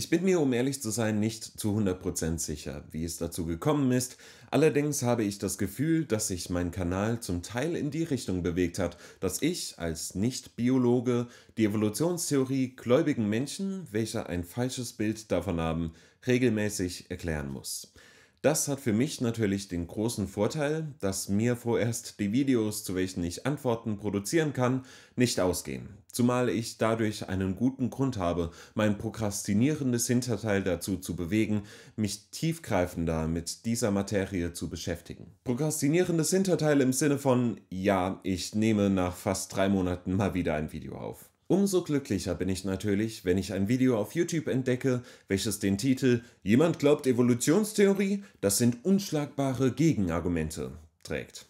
Ich bin mir, um ehrlich zu sein, nicht zu 100% sicher, wie es dazu gekommen ist, allerdings habe ich das Gefühl, dass sich mein Kanal zum Teil in die Richtung bewegt hat, dass ich als Nicht-Biologe die Evolutionstheorie gläubigen Menschen, welche ein falsches Bild davon haben, regelmäßig erklären muss. Das hat für mich natürlich den großen Vorteil, dass mir vorerst die Videos, zu welchen ich Antworten produzieren kann, nicht ausgehen. Zumal ich dadurch einen guten Grund habe, mein prokrastinierendes Hinterteil dazu zu bewegen, mich tiefgreifender mit dieser Materie zu beschäftigen. Prokrastinierendes Hinterteil im Sinne von, ja, ich nehme nach fast drei Monaten mal wieder ein Video auf. Umso glücklicher bin ich natürlich, wenn ich ein Video auf YouTube entdecke, welches den Titel Jemand glaubt Evolutionstheorie, das sind unschlagbare Gegenargumente trägt.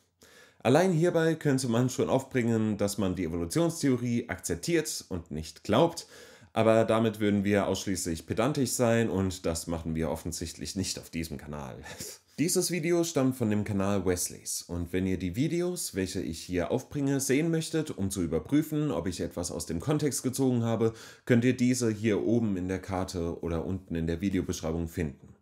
Allein hierbei könnte man schon aufbringen, dass man die Evolutionstheorie akzeptiert und nicht glaubt, aber damit würden wir ausschließlich pedantisch sein und das machen wir offensichtlich nicht auf diesem Kanal. Dieses Video stammt von dem Kanal Wesleys und wenn ihr die Videos, welche ich hier aufbringe, sehen möchtet, um zu überprüfen, ob ich etwas aus dem Kontext gezogen habe, könnt ihr diese hier oben in der Karte oder unten in der Videobeschreibung finden.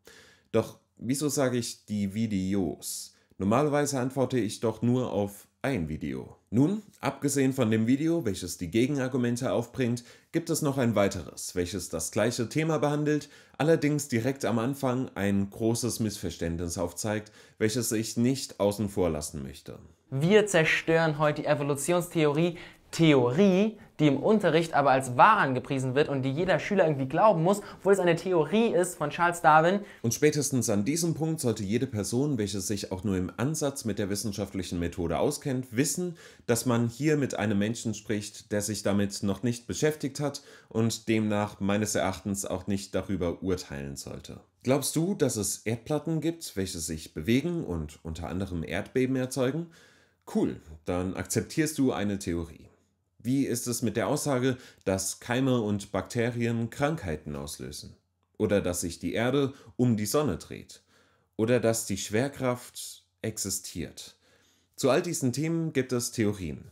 Doch wieso sage ich die Videos? Normalerweise antworte ich doch nur auf ein Video. Nun, abgesehen von dem Video, welches die Gegenargumente aufbringt, gibt es noch ein weiteres, welches das gleiche Thema behandelt, allerdings direkt am Anfang ein großes Missverständnis aufzeigt, welches ich nicht außen vor lassen möchte. Wir zerstören heute die Evolutionstheorie, Theorie, die im Unterricht aber als wahr angepriesen wird und die jeder Schüler irgendwie glauben muss, obwohl es eine Theorie ist von Charles Darwin. Und spätestens an diesem Punkt sollte jede Person, welche sich auch nur im Ansatz mit der wissenschaftlichen Methode auskennt, wissen, dass man hier mit einem Menschen spricht, der sich damit noch nicht beschäftigt hat und demnach meines Erachtens auch nicht darüber urteilen sollte. Glaubst du, dass es Erdplatten gibt, welche sich bewegen und unter anderem Erdbeben erzeugen? Cool, dann akzeptierst du eine Theorie. Wie ist es mit der Aussage, dass Keime und Bakterien Krankheiten auslösen? Oder dass sich die Erde um die Sonne dreht? Oder dass die Schwerkraft existiert? Zu all diesen Themen gibt es Theorien.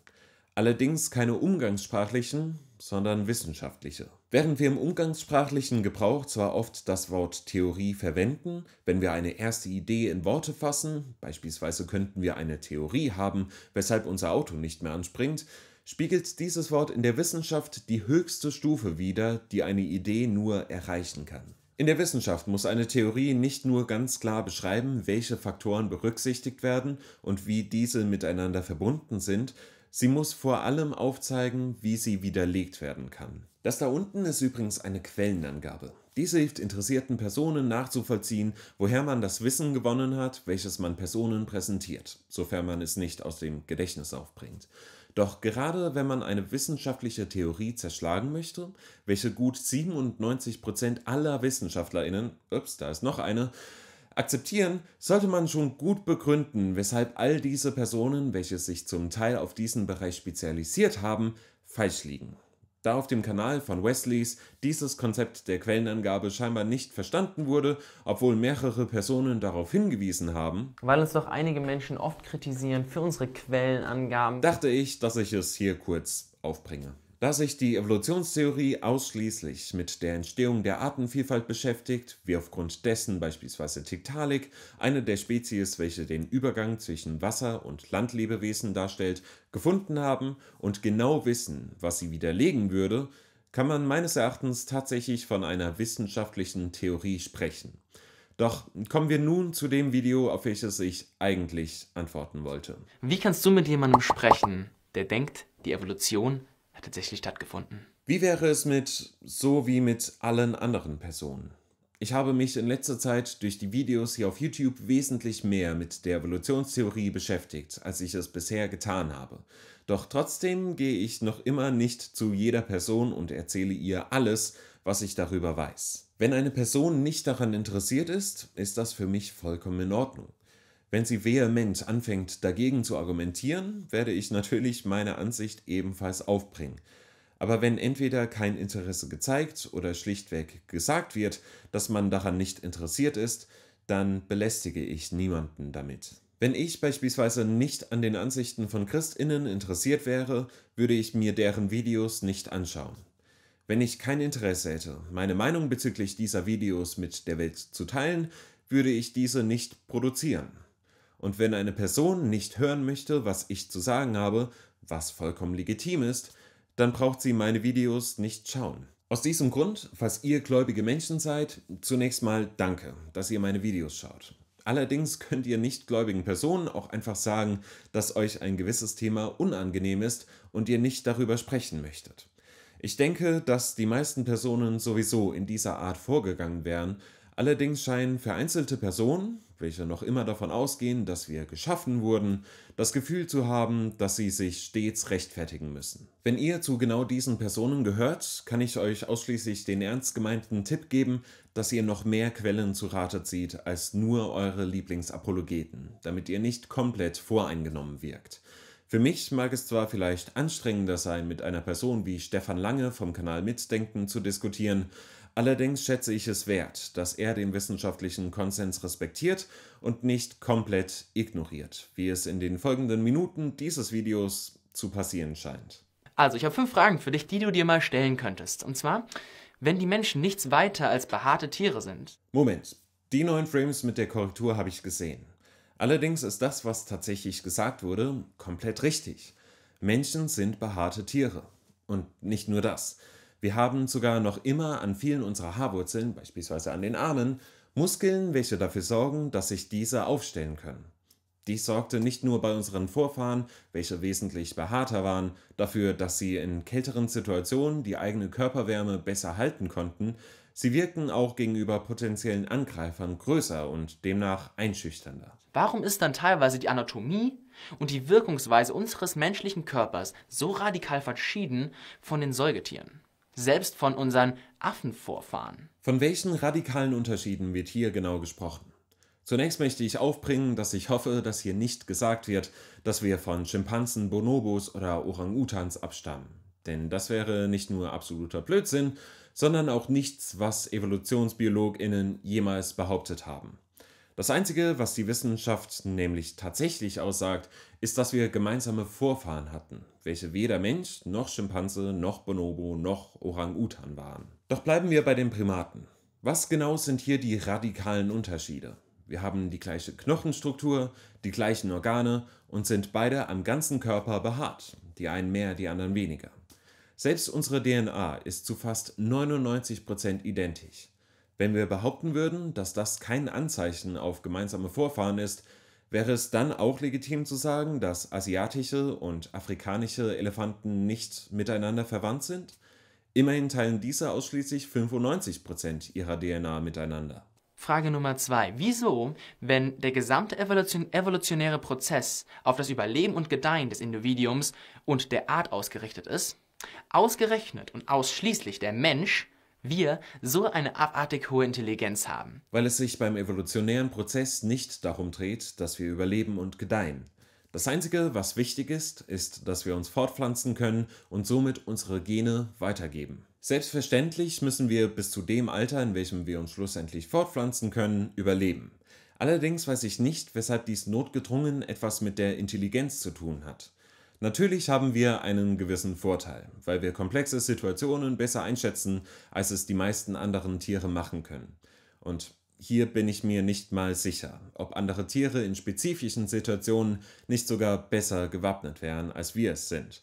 Allerdings keine umgangssprachlichen, sondern wissenschaftliche. Während wir im umgangssprachlichen Gebrauch zwar oft das Wort Theorie verwenden, wenn wir eine erste Idee in Worte fassen, beispielsweise könnten wir eine Theorie haben, weshalb unser Auto nicht mehr anspringt, spiegelt dieses Wort in der Wissenschaft die höchste Stufe wider, die eine Idee nur erreichen kann. In der Wissenschaft muss eine Theorie nicht nur ganz klar beschreiben, welche Faktoren berücksichtigt werden und wie diese miteinander verbunden sind, sie muss vor allem aufzeigen, wie sie widerlegt werden kann. Das da unten ist übrigens eine Quellenangabe. Diese hilft interessierten Personen nachzuvollziehen, woher man das Wissen gewonnen hat, welches man Personen präsentiert, sofern man es nicht aus dem Gedächtnis aufbringt. Doch gerade wenn man eine wissenschaftliche Theorie zerschlagen möchte, welche gut 97% aller WissenschaftlerInnen, ups, da ist noch eine, akzeptieren, sollte man schon gut begründen, weshalb all diese Personen, welche sich zum Teil auf diesen Bereich spezialisiert haben, falsch liegen. Da auf dem Kanal von Wesleys dieses Konzept der Quellenangabe scheinbar nicht verstanden wurde, obwohl mehrere Personen darauf hingewiesen haben, weil uns doch einige Menschen oft kritisieren für unsere Quellenangaben, dachte ich, dass ich es hier kurz aufbringe. Da sich die Evolutionstheorie ausschließlich mit der Entstehung der Artenvielfalt beschäftigt, wie aufgrund dessen beispielsweise Tiktaalik, eine der Spezies, welche den Übergang zwischen Wasser- und Landlebewesen darstellt, gefunden haben und genau wissen, was sie widerlegen würde, kann man meines Erachtens tatsächlich von einer wissenschaftlichen Theorie sprechen. Doch kommen wir nun zu dem Video, auf welches ich eigentlich antworten wollte. Wie kannst du mit jemandem sprechen, der denkt, die Evolution hat tatsächlich stattgefunden. Wie wäre es mit so wie mit allen anderen Personen? Ich habe mich in letzter Zeit durch die Videos hier auf YouTube wesentlich mehr mit der Evolutionstheorie beschäftigt, als ich es bisher getan habe. Doch trotzdem gehe ich noch immer nicht zu jeder Person und erzähle ihr alles, was ich darüber weiß. Wenn eine Person nicht daran interessiert ist, ist das für mich vollkommen in Ordnung. Wenn sie vehement anfängt dagegen zu argumentieren, werde ich natürlich meine Ansicht ebenfalls aufbringen. Aber wenn entweder kein Interesse gezeigt oder schlichtweg gesagt wird, dass man daran nicht interessiert ist, dann belästige ich niemanden damit. Wenn ich beispielsweise nicht an den Ansichten von Christinnen interessiert wäre, würde ich mir deren Videos nicht anschauen. Wenn ich kein Interesse hätte, meine Meinung bezüglich dieser Videos mit der Welt zu teilen, würde ich diese nicht produzieren. Und wenn eine Person nicht hören möchte, was ich zu sagen habe, was vollkommen legitim ist, dann braucht sie meine Videos nicht schauen. Aus diesem Grund, falls ihr gläubige Menschen seid, zunächst mal danke, dass ihr meine Videos schaut. Allerdings könnt ihr nicht gläubigen Personen auch einfach sagen, dass euch ein gewisses Thema unangenehm ist und ihr nicht darüber sprechen möchtet. Ich denke, dass die meisten Personen sowieso in dieser Art vorgegangen wären, allerdings scheinen vereinzelte Personen, welche noch immer davon ausgehen, dass wir geschaffen wurden, das Gefühl zu haben, dass sie sich stets rechtfertigen müssen. Wenn ihr zu genau diesen Personen gehört, kann ich euch ausschließlich den ernst gemeinten Tipp geben, dass ihr noch mehr Quellen zu Rate zieht als nur eure Lieblingsapologeten, damit ihr nicht komplett voreingenommen wirkt. Für mich mag es zwar vielleicht anstrengender sein, mit einer Person wie Stefan Lange vom Kanal Mitdenken zu diskutieren, Allerdings schätze ich es wert, dass er den wissenschaftlichen Konsens respektiert und nicht komplett ignoriert, wie es in den folgenden Minuten dieses Videos zu passieren scheint. Also, ich habe fünf Fragen für dich, die du dir mal stellen könntest. Und zwar, wenn die Menschen nichts weiter als behaarte Tiere sind. Moment, die neuen Frames mit der Korrektur habe ich gesehen. Allerdings ist das, was tatsächlich gesagt wurde, komplett richtig. Menschen sind behaarte Tiere. Und nicht nur das. Wir haben sogar noch immer an vielen unserer Haarwurzeln, beispielsweise an den Armen, Muskeln, welche dafür sorgen, dass sich diese aufstellen können. Dies sorgte nicht nur bei unseren Vorfahren, welche wesentlich behaarter waren, dafür, dass sie in kälteren Situationen die eigene Körperwärme besser halten konnten, sie wirkten auch gegenüber potenziellen Angreifern größer und demnach einschüchternder. Warum ist dann teilweise die Anatomie und die Wirkungsweise unseres menschlichen Körpers so radikal verschieden von den Säugetieren? selbst von unseren Affenvorfahren. Von welchen radikalen Unterschieden wird hier genau gesprochen? Zunächst möchte ich aufbringen, dass ich hoffe, dass hier nicht gesagt wird, dass wir von Schimpansen, Bonobos oder Orang-Utans abstammen. Denn das wäre nicht nur absoluter Blödsinn, sondern auch nichts, was EvolutionsbiologInnen jemals behauptet haben. Das Einzige, was die Wissenschaft nämlich tatsächlich aussagt, ist, dass wir gemeinsame Vorfahren hatten, welche weder Mensch noch Schimpanse noch Bonobo noch Orang-Utan waren. Doch bleiben wir bei den Primaten. Was genau sind hier die radikalen Unterschiede? Wir haben die gleiche Knochenstruktur, die gleichen Organe und sind beide am ganzen Körper behaart, die einen mehr, die anderen weniger. Selbst unsere DNA ist zu fast 99% identisch. Wenn wir behaupten würden, dass das kein Anzeichen auf gemeinsame Vorfahren ist, wäre es dann auch legitim zu sagen, dass asiatische und afrikanische Elefanten nicht miteinander verwandt sind? Immerhin teilen diese ausschließlich 95% ihrer DNA miteinander. Frage Nummer zwei. Wieso, wenn der gesamte Evolution, evolutionäre Prozess auf das Überleben und Gedeihen des Individuums und der Art ausgerichtet ist, ausgerechnet und ausschließlich der Mensch wir so eine abartig hohe Intelligenz haben. Weil es sich beim evolutionären Prozess nicht darum dreht, dass wir überleben und gedeihen. Das Einzige, was wichtig ist, ist, dass wir uns fortpflanzen können und somit unsere Gene weitergeben. Selbstverständlich müssen wir bis zu dem Alter, in welchem wir uns schlussendlich fortpflanzen können, überleben. Allerdings weiß ich nicht, weshalb dies notgedrungen etwas mit der Intelligenz zu tun hat. Natürlich haben wir einen gewissen Vorteil, weil wir komplexe Situationen besser einschätzen, als es die meisten anderen Tiere machen können. Und hier bin ich mir nicht mal sicher, ob andere Tiere in spezifischen Situationen nicht sogar besser gewappnet wären, als wir es sind.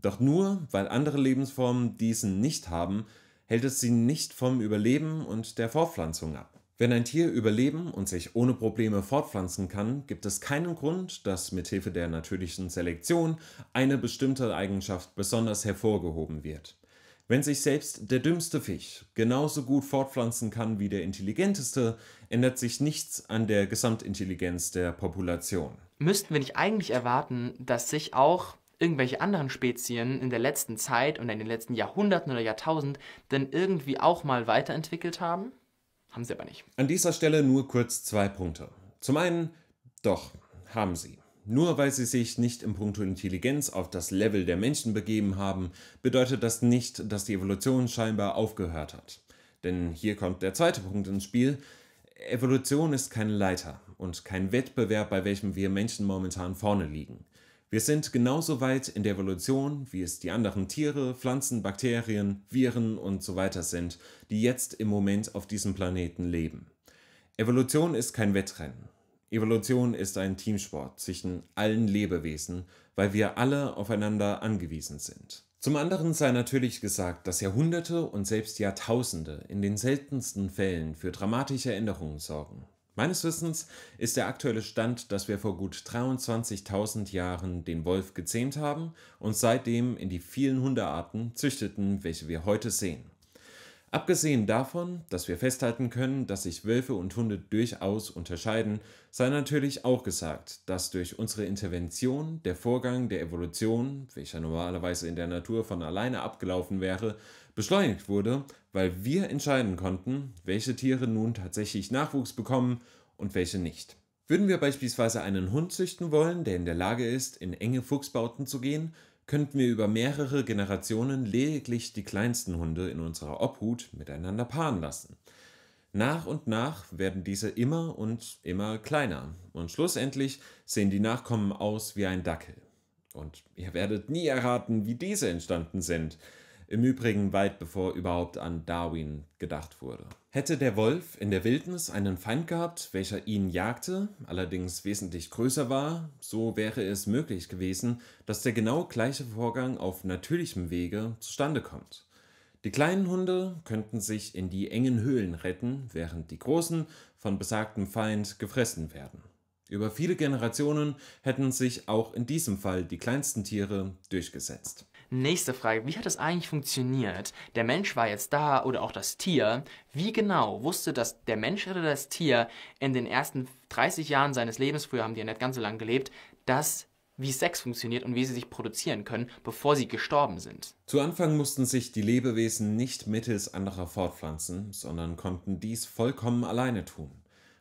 Doch nur, weil andere Lebensformen diesen nicht haben, hält es sie nicht vom Überleben und der Fortpflanzung ab. Wenn ein Tier überleben und sich ohne Probleme fortpflanzen kann, gibt es keinen Grund, dass mithilfe der natürlichen Selektion eine bestimmte Eigenschaft besonders hervorgehoben wird. Wenn sich selbst der dümmste Fisch genauso gut fortpflanzen kann wie der intelligenteste, ändert sich nichts an der Gesamtintelligenz der Population. Müssten wir nicht eigentlich erwarten, dass sich auch irgendwelche anderen Spezien in der letzten Zeit und in den letzten Jahrhunderten oder Jahrtausend denn irgendwie auch mal weiterentwickelt haben? Haben sie aber nicht. An dieser Stelle nur kurz zwei Punkte. Zum einen, doch, haben sie. Nur weil sie sich nicht im Punkto Intelligenz auf das Level der Menschen begeben haben, bedeutet das nicht, dass die Evolution scheinbar aufgehört hat. Denn hier kommt der zweite Punkt ins Spiel. Evolution ist keine Leiter und kein Wettbewerb, bei welchem wir Menschen momentan vorne liegen. Wir sind genauso weit in der Evolution, wie es die anderen Tiere, Pflanzen, Bakterien, Viren und so weiter sind, die jetzt im Moment auf diesem Planeten leben. Evolution ist kein Wettrennen. Evolution ist ein Teamsport zwischen allen Lebewesen, weil wir alle aufeinander angewiesen sind. Zum anderen sei natürlich gesagt, dass Jahrhunderte und selbst Jahrtausende in den seltensten Fällen für dramatische Änderungen sorgen. Meines Wissens ist der aktuelle Stand, dass wir vor gut 23.000 Jahren den Wolf gezähmt haben und seitdem in die vielen Hundearten züchteten, welche wir heute sehen. Abgesehen davon, dass wir festhalten können, dass sich Wölfe und Hunde durchaus unterscheiden, sei natürlich auch gesagt, dass durch unsere Intervention der Vorgang der Evolution, welcher normalerweise in der Natur von alleine abgelaufen wäre, beschleunigt wurde, weil wir entscheiden konnten, welche Tiere nun tatsächlich Nachwuchs bekommen und welche nicht. Würden wir beispielsweise einen Hund züchten wollen, der in der Lage ist, in enge Fuchsbauten zu gehen, könnten wir über mehrere Generationen lediglich die kleinsten Hunde in unserer Obhut miteinander paaren lassen. Nach und nach werden diese immer und immer kleiner und schlussendlich sehen die Nachkommen aus wie ein Dackel. Und ihr werdet nie erraten, wie diese entstanden sind im Übrigen weit bevor überhaupt an Darwin gedacht wurde. Hätte der Wolf in der Wildnis einen Feind gehabt, welcher ihn jagte, allerdings wesentlich größer war, so wäre es möglich gewesen, dass der genau gleiche Vorgang auf natürlichem Wege zustande kommt. Die kleinen Hunde könnten sich in die engen Höhlen retten, während die großen von besagtem Feind gefressen werden. Über viele Generationen hätten sich auch in diesem Fall die kleinsten Tiere durchgesetzt. Nächste Frage, wie hat es eigentlich funktioniert? Der Mensch war jetzt da oder auch das Tier. Wie genau wusste das der Mensch oder das Tier in den ersten 30 Jahren seines Lebens, früher haben die ja nicht ganz so lange gelebt, dass wie Sex funktioniert und wie sie sich produzieren können, bevor sie gestorben sind. Zu Anfang mussten sich die Lebewesen nicht mittels anderer fortpflanzen, sondern konnten dies vollkommen alleine tun.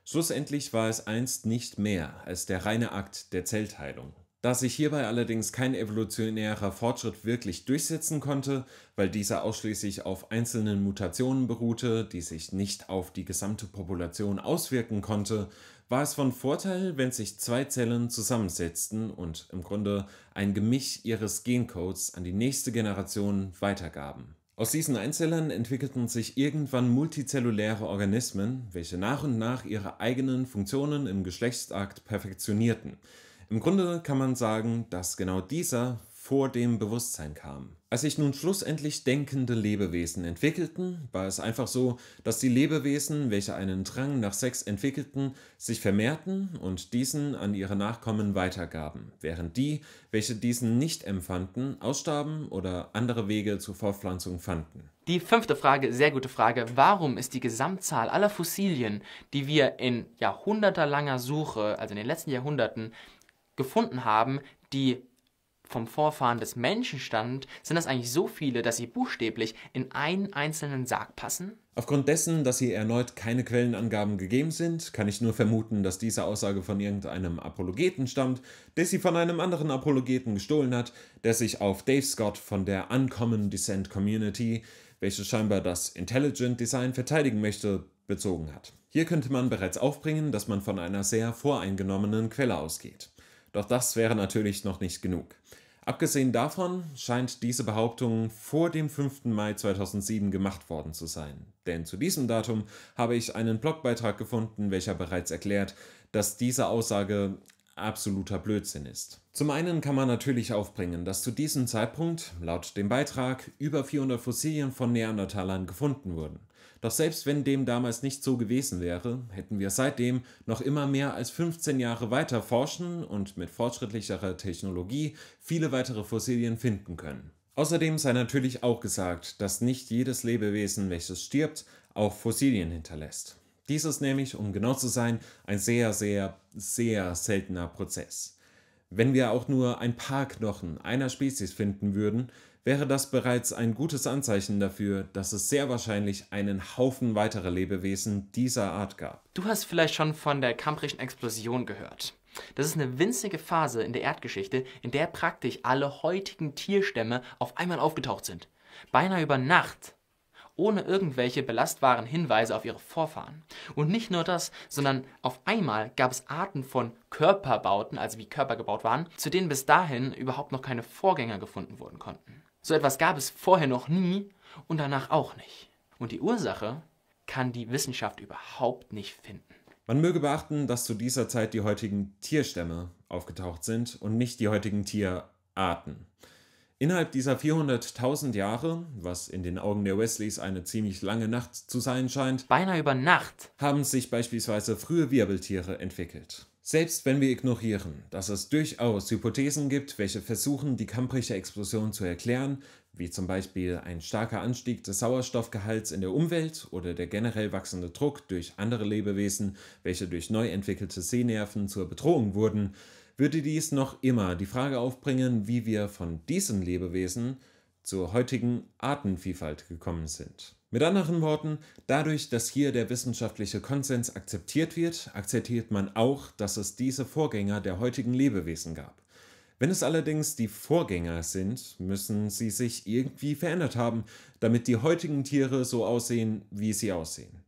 Schlussendlich war es einst nicht mehr als der reine Akt der Zellteilung. Da sich hierbei allerdings kein evolutionärer Fortschritt wirklich durchsetzen konnte, weil dieser ausschließlich auf einzelnen Mutationen beruhte, die sich nicht auf die gesamte Population auswirken konnte, war es von Vorteil, wenn sich zwei Zellen zusammensetzten und im Grunde ein Gemisch ihres Gencodes an die nächste Generation weitergaben. Aus diesen Einzellern entwickelten sich irgendwann multizelluläre Organismen, welche nach und nach ihre eigenen Funktionen im Geschlechtsakt perfektionierten – im Grunde kann man sagen, dass genau dieser vor dem Bewusstsein kam. Als sich nun schlussendlich denkende Lebewesen entwickelten, war es einfach so, dass die Lebewesen, welche einen Drang nach Sex entwickelten, sich vermehrten und diesen an ihre Nachkommen weitergaben, während die, welche diesen nicht empfanden, ausstarben oder andere Wege zur Fortpflanzung fanden. Die fünfte Frage, sehr gute Frage. Warum ist die Gesamtzahl aller Fossilien, die wir in jahrhundertelanger Suche, also in den letzten Jahrhunderten, gefunden haben, die vom Vorfahren des Menschen stammt, sind das eigentlich so viele, dass sie buchstäblich in einen einzelnen Sarg passen? Aufgrund dessen, dass hier erneut keine Quellenangaben gegeben sind, kann ich nur vermuten, dass diese Aussage von irgendeinem Apologeten stammt, der sie von einem anderen Apologeten gestohlen hat, der sich auf Dave Scott von der Uncommon Descent Community, welche scheinbar das Intelligent Design verteidigen möchte, bezogen hat. Hier könnte man bereits aufbringen, dass man von einer sehr voreingenommenen Quelle ausgeht. Doch das wäre natürlich noch nicht genug. Abgesehen davon scheint diese Behauptung vor dem 5. Mai 2007 gemacht worden zu sein. Denn zu diesem Datum habe ich einen Blogbeitrag gefunden, welcher bereits erklärt, dass diese Aussage absoluter Blödsinn ist. Zum einen kann man natürlich aufbringen, dass zu diesem Zeitpunkt, laut dem Beitrag, über 400 Fossilien von Neandertalern gefunden wurden. Doch selbst wenn dem damals nicht so gewesen wäre, hätten wir seitdem noch immer mehr als 15 Jahre weiter forschen und mit fortschrittlicherer Technologie viele weitere Fossilien finden können. Außerdem sei natürlich auch gesagt, dass nicht jedes Lebewesen, welches stirbt, auch Fossilien hinterlässt. Dies ist nämlich, um genau zu sein, ein sehr, sehr, sehr seltener Prozess. Wenn wir auch nur ein paar Knochen einer Spezies finden würden, wäre das bereits ein gutes Anzeichen dafür, dass es sehr wahrscheinlich einen Haufen weiterer Lebewesen dieser Art gab. Du hast vielleicht schon von der Kambrischen Explosion gehört. Das ist eine winzige Phase in der Erdgeschichte, in der praktisch alle heutigen Tierstämme auf einmal aufgetaucht sind. Beinahe über Nacht ohne irgendwelche belastbaren Hinweise auf ihre Vorfahren. Und nicht nur das, sondern auf einmal gab es Arten von Körperbauten, also wie Körper gebaut waren, zu denen bis dahin überhaupt noch keine Vorgänger gefunden wurden konnten. So etwas gab es vorher noch nie und danach auch nicht. Und die Ursache kann die Wissenschaft überhaupt nicht finden. Man möge beachten, dass zu dieser Zeit die heutigen Tierstämme aufgetaucht sind und nicht die heutigen Tierarten. Innerhalb dieser 400.000 Jahre, was in den Augen der Wesleys eine ziemlich lange Nacht zu sein scheint, beinahe über Nacht, haben sich beispielsweise frühe Wirbeltiere entwickelt. Selbst wenn wir ignorieren, dass es durchaus Hypothesen gibt, welche versuchen, die Kambricher Explosion zu erklären, wie zum Beispiel ein starker Anstieg des Sauerstoffgehalts in der Umwelt oder der generell wachsende Druck durch andere Lebewesen, welche durch neu entwickelte Sehnerven zur Bedrohung wurden, würde dies noch immer die Frage aufbringen, wie wir von diesen Lebewesen zur heutigen Artenvielfalt gekommen sind. Mit anderen Worten, dadurch, dass hier der wissenschaftliche Konsens akzeptiert wird, akzeptiert man auch, dass es diese Vorgänger der heutigen Lebewesen gab. Wenn es allerdings die Vorgänger sind, müssen sie sich irgendwie verändert haben, damit die heutigen Tiere so aussehen, wie sie aussehen.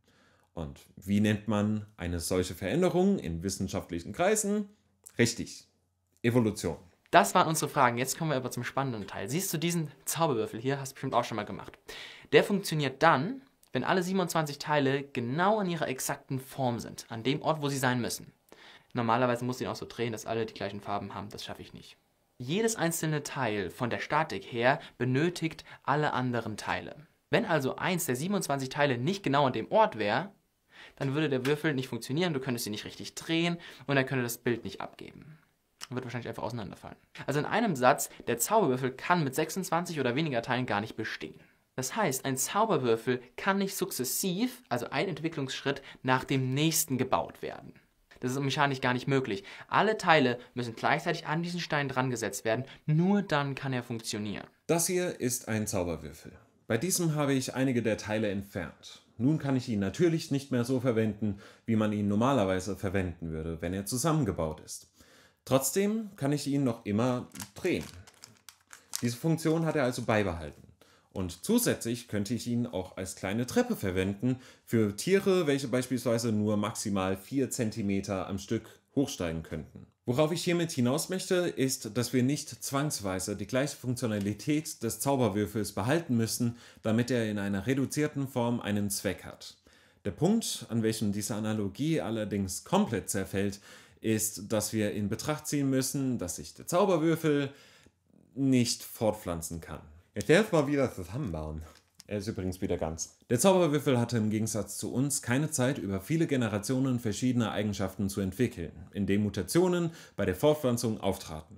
Und wie nennt man eine solche Veränderung in wissenschaftlichen Kreisen? Richtig. Evolution. Das waren unsere Fragen. Jetzt kommen wir aber zum spannenden Teil. Siehst du diesen Zauberwürfel hier? Hast du bestimmt auch schon mal gemacht. Der funktioniert dann, wenn alle 27 Teile genau in ihrer exakten Form sind, an dem Ort, wo sie sein müssen. Normalerweise muss ich ihn auch so drehen, dass alle die gleichen Farben haben. Das schaffe ich nicht. Jedes einzelne Teil von der Statik her benötigt alle anderen Teile. Wenn also eins der 27 Teile nicht genau an dem Ort wäre, dann würde der Würfel nicht funktionieren, du könntest ihn nicht richtig drehen und er könnte das Bild nicht abgeben. Er Wird wahrscheinlich einfach auseinanderfallen. Also in einem Satz, der Zauberwürfel kann mit 26 oder weniger Teilen gar nicht bestehen. Das heißt, ein Zauberwürfel kann nicht sukzessiv, also ein Entwicklungsschritt nach dem nächsten gebaut werden. Das ist mechanisch gar nicht möglich. Alle Teile müssen gleichzeitig an diesen Stein dran gesetzt werden. Nur dann kann er funktionieren. Das hier ist ein Zauberwürfel. Bei diesem habe ich einige der Teile entfernt. Nun kann ich ihn natürlich nicht mehr so verwenden, wie man ihn normalerweise verwenden würde, wenn er zusammengebaut ist. Trotzdem kann ich ihn noch immer drehen. Diese Funktion hat er also beibehalten. Und zusätzlich könnte ich ihn auch als kleine Treppe verwenden für Tiere, welche beispielsweise nur maximal 4 cm am Stück hochsteigen könnten. Worauf ich hiermit hinaus möchte, ist, dass wir nicht zwangsweise die gleiche Funktionalität des Zauberwürfels behalten müssen, damit er in einer reduzierten Form einen Zweck hat. Der Punkt, an welchem diese Analogie allerdings komplett zerfällt, ist, dass wir in Betracht ziehen müssen, dass sich der Zauberwürfel nicht fortpflanzen kann. Jetzt erst mal wieder zusammenbauen. Er ist übrigens wieder ganz. Der Zauberwürfel hatte im Gegensatz zu uns keine Zeit, über viele Generationen verschiedene Eigenschaften zu entwickeln, indem Mutationen bei der Fortpflanzung auftraten.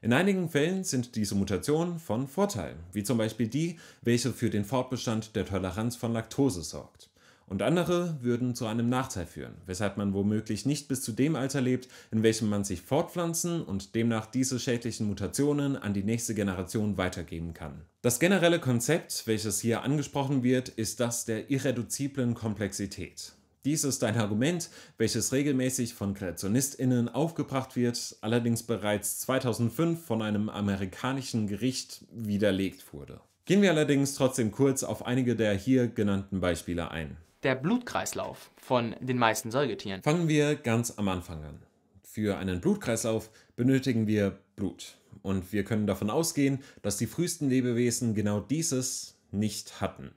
In einigen Fällen sind diese Mutationen von Vorteil, wie zum Beispiel die, welche für den Fortbestand der Toleranz von Laktose sorgt und andere würden zu einem Nachteil führen, weshalb man womöglich nicht bis zu dem Alter lebt, in welchem man sich fortpflanzen und demnach diese schädlichen Mutationen an die nächste Generation weitergeben kann. Das generelle Konzept, welches hier angesprochen wird, ist das der irreduziblen Komplexität. Dies ist ein Argument, welches regelmäßig von KreationistInnen aufgebracht wird, allerdings bereits 2005 von einem amerikanischen Gericht widerlegt wurde. Gehen wir allerdings trotzdem kurz auf einige der hier genannten Beispiele ein der Blutkreislauf von den meisten Säugetieren. Fangen wir ganz am Anfang an. Für einen Blutkreislauf benötigen wir Blut. Und wir können davon ausgehen, dass die frühesten Lebewesen genau dieses nicht hatten.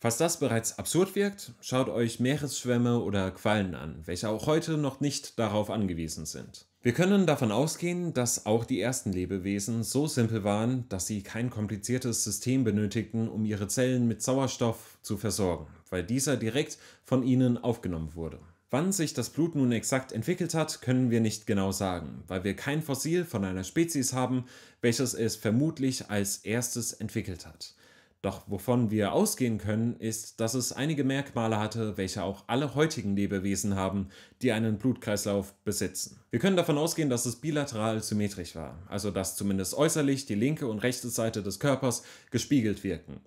Falls das bereits absurd wirkt, schaut euch Meeresschwämme oder Quallen an, welche auch heute noch nicht darauf angewiesen sind. Wir können davon ausgehen, dass auch die ersten Lebewesen so simpel waren, dass sie kein kompliziertes System benötigten, um ihre Zellen mit Sauerstoff zu versorgen, weil dieser direkt von ihnen aufgenommen wurde. Wann sich das Blut nun exakt entwickelt hat, können wir nicht genau sagen, weil wir kein Fossil von einer Spezies haben, welches es vermutlich als erstes entwickelt hat. Doch wovon wir ausgehen können, ist, dass es einige Merkmale hatte, welche auch alle heutigen Lebewesen haben, die einen Blutkreislauf besitzen. Wir können davon ausgehen, dass es bilateral symmetrisch war, also dass zumindest äußerlich die linke und rechte Seite des Körpers gespiegelt wirken.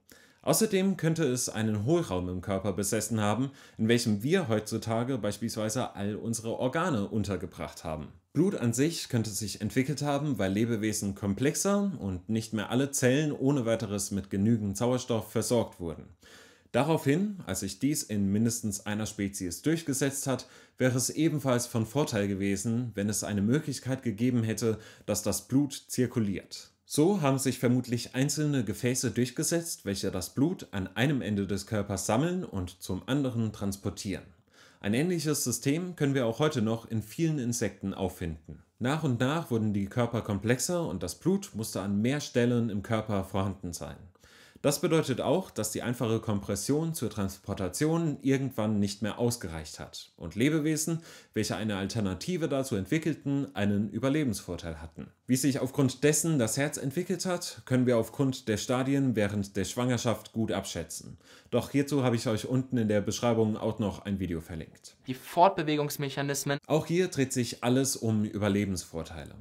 Außerdem könnte es einen Hohlraum im Körper besessen haben, in welchem wir heutzutage beispielsweise all unsere Organe untergebracht haben. Blut an sich könnte sich entwickelt haben, weil Lebewesen komplexer und nicht mehr alle Zellen ohne weiteres mit genügend Sauerstoff versorgt wurden. Daraufhin, als sich dies in mindestens einer Spezies durchgesetzt hat, wäre es ebenfalls von Vorteil gewesen, wenn es eine Möglichkeit gegeben hätte, dass das Blut zirkuliert. So haben sich vermutlich einzelne Gefäße durchgesetzt, welche das Blut an einem Ende des Körpers sammeln und zum anderen transportieren. Ein ähnliches System können wir auch heute noch in vielen Insekten auffinden. Nach und nach wurden die Körper komplexer und das Blut musste an mehr Stellen im Körper vorhanden sein. Das bedeutet auch, dass die einfache Kompression zur Transportation irgendwann nicht mehr ausgereicht hat und Lebewesen, welche eine Alternative dazu entwickelten, einen Überlebensvorteil hatten. Wie sich aufgrund dessen das Herz entwickelt hat, können wir aufgrund der Stadien während der Schwangerschaft gut abschätzen. Doch hierzu habe ich euch unten in der Beschreibung auch noch ein Video verlinkt. Die Fortbewegungsmechanismen. Auch hier dreht sich alles um Überlebensvorteile.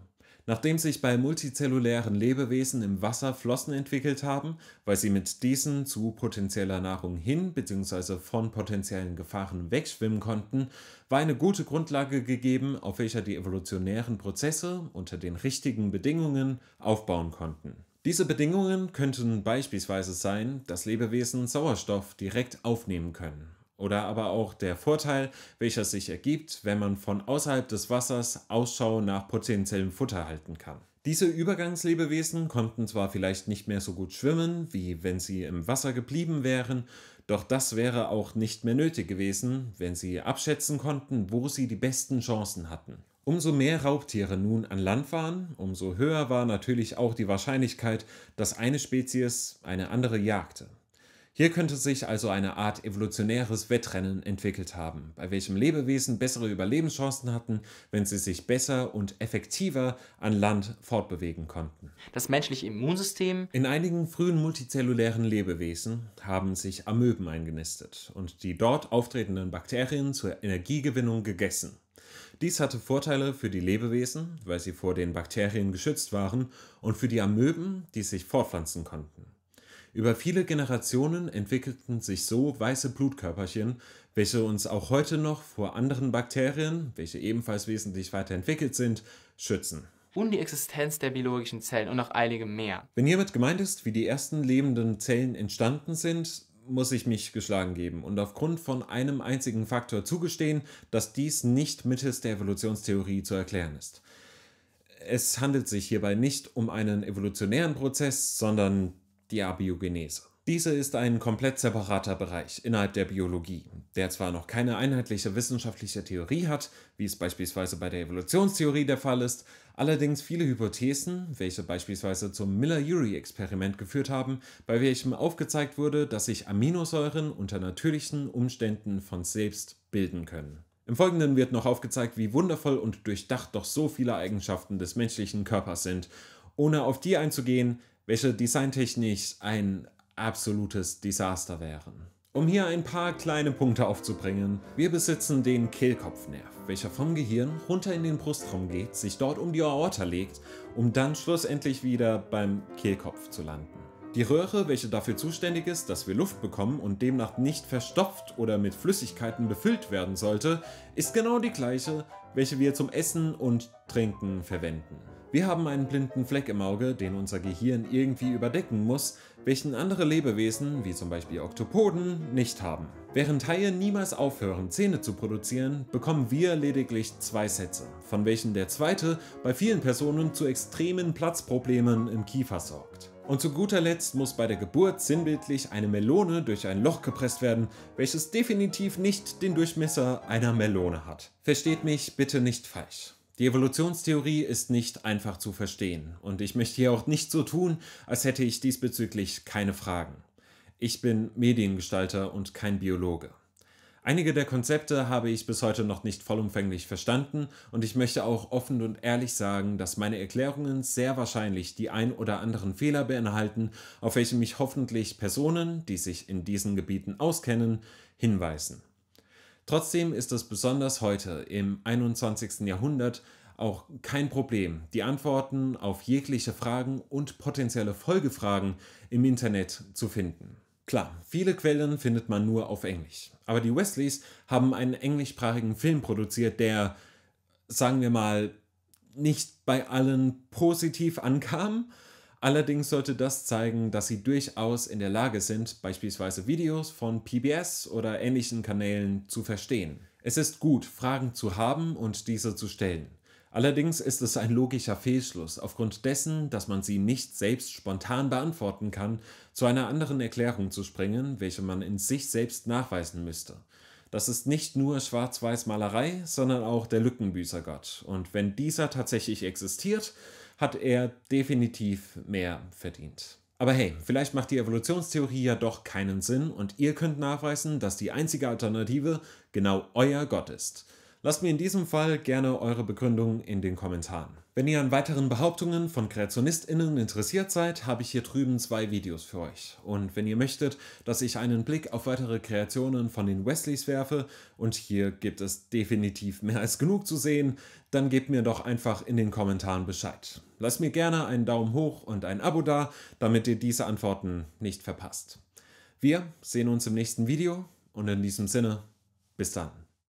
Nachdem sich bei multizellulären Lebewesen im Wasser Flossen entwickelt haben, weil sie mit diesen zu potenzieller Nahrung hin bzw. von potenziellen Gefahren wegschwimmen konnten, war eine gute Grundlage gegeben, auf welcher die evolutionären Prozesse unter den richtigen Bedingungen aufbauen konnten. Diese Bedingungen könnten beispielsweise sein, dass Lebewesen Sauerstoff direkt aufnehmen können. Oder aber auch der Vorteil, welcher sich ergibt, wenn man von außerhalb des Wassers Ausschau nach potenziellem Futter halten kann. Diese Übergangslebewesen konnten zwar vielleicht nicht mehr so gut schwimmen, wie wenn sie im Wasser geblieben wären, doch das wäre auch nicht mehr nötig gewesen, wenn sie abschätzen konnten, wo sie die besten Chancen hatten. Umso mehr Raubtiere nun an Land waren, umso höher war natürlich auch die Wahrscheinlichkeit, dass eine Spezies eine andere jagte. Hier könnte sich also eine Art evolutionäres Wettrennen entwickelt haben, bei welchem Lebewesen bessere Überlebenschancen hatten, wenn sie sich besser und effektiver an Land fortbewegen konnten. Das menschliche Immunsystem. In einigen frühen multizellulären Lebewesen haben sich Amöben eingenistet und die dort auftretenden Bakterien zur Energiegewinnung gegessen. Dies hatte Vorteile für die Lebewesen, weil sie vor den Bakterien geschützt waren, und für die Amöben, die sich fortpflanzen konnten. Über viele Generationen entwickelten sich so weiße Blutkörperchen, welche uns auch heute noch vor anderen Bakterien, welche ebenfalls wesentlich weiterentwickelt sind, schützen Und die Existenz der biologischen Zellen und noch einige mehr. Wenn hiermit gemeint ist, wie die ersten lebenden Zellen entstanden sind, muss ich mich geschlagen geben und aufgrund von einem einzigen Faktor zugestehen, dass dies nicht mittels der Evolutionstheorie zu erklären ist. Es handelt sich hierbei nicht um einen evolutionären Prozess, sondern die Abiogenese. Diese ist ein komplett separater Bereich innerhalb der Biologie, der zwar noch keine einheitliche wissenschaftliche Theorie hat, wie es beispielsweise bei der Evolutionstheorie der Fall ist, allerdings viele Hypothesen, welche beispielsweise zum Miller-Urey-Experiment geführt haben, bei welchem aufgezeigt wurde, dass sich Aminosäuren unter natürlichen Umständen von selbst bilden können. Im Folgenden wird noch aufgezeigt, wie wundervoll und durchdacht doch so viele Eigenschaften des menschlichen Körpers sind ohne auf die einzugehen, welche designtechnisch ein absolutes Desaster wären. Um hier ein paar kleine Punkte aufzubringen, wir besitzen den Kehlkopfnerv, welcher vom Gehirn runter in den Brustraum geht, sich dort um die Aorta legt, um dann schlussendlich wieder beim Kehlkopf zu landen. Die Röhre, welche dafür zuständig ist, dass wir Luft bekommen und demnach nicht verstopft oder mit Flüssigkeiten befüllt werden sollte, ist genau die gleiche, welche wir zum Essen und Trinken verwenden. Wir haben einen blinden Fleck im Auge, den unser Gehirn irgendwie überdecken muss, welchen andere Lebewesen, wie zum Beispiel Oktopoden, nicht haben. Während Haie niemals aufhören, Zähne zu produzieren, bekommen wir lediglich zwei Sätze, von welchen der zweite bei vielen Personen zu extremen Platzproblemen im Kiefer sorgt. Und zu guter Letzt muss bei der Geburt sinnbildlich eine Melone durch ein Loch gepresst werden, welches definitiv nicht den Durchmesser einer Melone hat. Versteht mich bitte nicht falsch. Die Evolutionstheorie ist nicht einfach zu verstehen und ich möchte hier auch nicht so tun, als hätte ich diesbezüglich keine Fragen. Ich bin Mediengestalter und kein Biologe. Einige der Konzepte habe ich bis heute noch nicht vollumfänglich verstanden und ich möchte auch offen und ehrlich sagen, dass meine Erklärungen sehr wahrscheinlich die ein oder anderen Fehler beinhalten, auf welche mich hoffentlich Personen, die sich in diesen Gebieten auskennen, hinweisen. Trotzdem ist es besonders heute im 21. Jahrhundert auch kein Problem, die Antworten auf jegliche Fragen und potenzielle Folgefragen im Internet zu finden. Klar, viele Quellen findet man nur auf Englisch. Aber die Wesleys haben einen englischsprachigen Film produziert, der, sagen wir mal, nicht bei allen positiv ankam, Allerdings sollte das zeigen, dass sie durchaus in der Lage sind, beispielsweise Videos von PBS oder ähnlichen Kanälen zu verstehen. Es ist gut, Fragen zu haben und diese zu stellen. Allerdings ist es ein logischer Fehlschluss, aufgrund dessen, dass man sie nicht selbst spontan beantworten kann, zu einer anderen Erklärung zu springen, welche man in sich selbst nachweisen müsste. Das ist nicht nur Schwarz-Weiß-Malerei, sondern auch der Lückenbüßergott. Und wenn dieser tatsächlich existiert, hat er definitiv mehr verdient. Aber hey, vielleicht macht die Evolutionstheorie ja doch keinen Sinn und ihr könnt nachweisen, dass die einzige Alternative genau euer Gott ist. Lasst mir in diesem Fall gerne eure Begründung in den Kommentaren. Wenn ihr an weiteren Behauptungen von KreationistInnen interessiert seid, habe ich hier drüben zwei Videos für euch. Und wenn ihr möchtet, dass ich einen Blick auf weitere Kreationen von den Wesleys werfe, und hier gibt es definitiv mehr als genug zu sehen, dann gebt mir doch einfach in den Kommentaren Bescheid. Lasst mir gerne einen Daumen hoch und ein Abo da, damit ihr diese Antworten nicht verpasst. Wir sehen uns im nächsten Video und in diesem Sinne, bis dann.